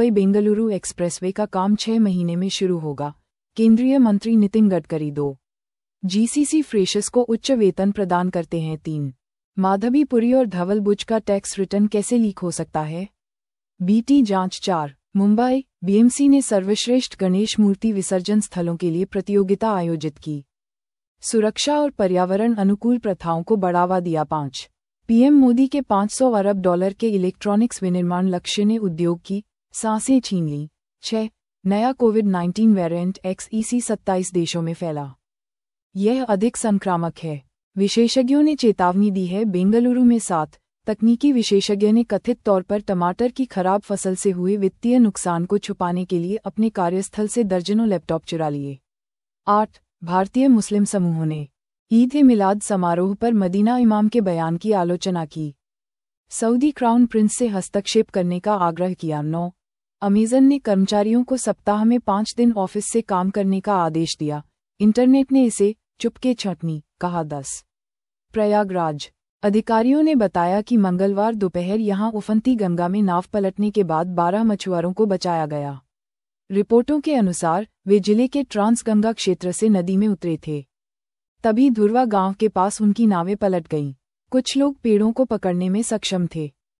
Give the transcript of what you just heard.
Mumbai Bengaluru expressway का काम छह महीने में शुरू होगा केंद्रीय मंत्री नितिन गडकरी दो जीसीसी फ्रेशर्स को उच्च वेतन प्रदान करते हैं तीन माधवीपुरी और धवल बुज का टैक्स रिटर्न कैसे लीक हो सकता है बीटी जांच चार मुंबई बीएमसी ने सर्वश्रेष्ठ गणेश मूर्ति विसर्जन स्थलों के लिए प्रतियोगिता आयोजित की सुरक्षा और पर्यावरण अनुकूल प्रथाओं को बढ़ावा दिया पांच पीएम मोदी के 500 अरब डॉलर के इलेक्ट्रॉनिक्स विनिर्माण लक्ष्य ने उद्योग की सांसें छीन ली छह नया कोविड 19 वेरिएंट एक्सईसी e 27 देशों में फैला यह अधिक संक्रामक है विशेषज्ञों ने चेतावनी दी है बेंगलुरु में सात तकनीकी विशेषज्ञ ने कथित तौर पर टमाटर की खराब फसल से हुए वित्तीय नुकसान को छुपाने के लिए अपने कार्यस्थल से दर्जनों लैपटॉप चुरा लिए आठ भारतीय मुस्लिम समूहों ने ईद मिलाद समारोह पर मदीना इमाम के बयान की आलोचना की सऊदी क्राउन प्रिंस से हस्तक्षेप करने का आग्रह किया नौ अमेजन ने कर्मचारियों को सप्ताह में पांच दिन ऑफिस से काम करने का आदेश दिया इंटरनेट ने इसे चुपके छटनी कहा दस प्रयागराज अधिकारियों ने बताया कि मंगलवार दोपहर यहां उफंती गंगा में नाव पलटने के बाद 12 मछुआरों को बचाया गया रिपोर्टों के अनुसार वे जिले के ट्रांस गंगा क्षेत्र से नदी में उतरे थे तभी धुरवा गांव के पास उनकी नावें पलट गईं कुछ लोग पेड़ों को पकड़ने में सक्षम थे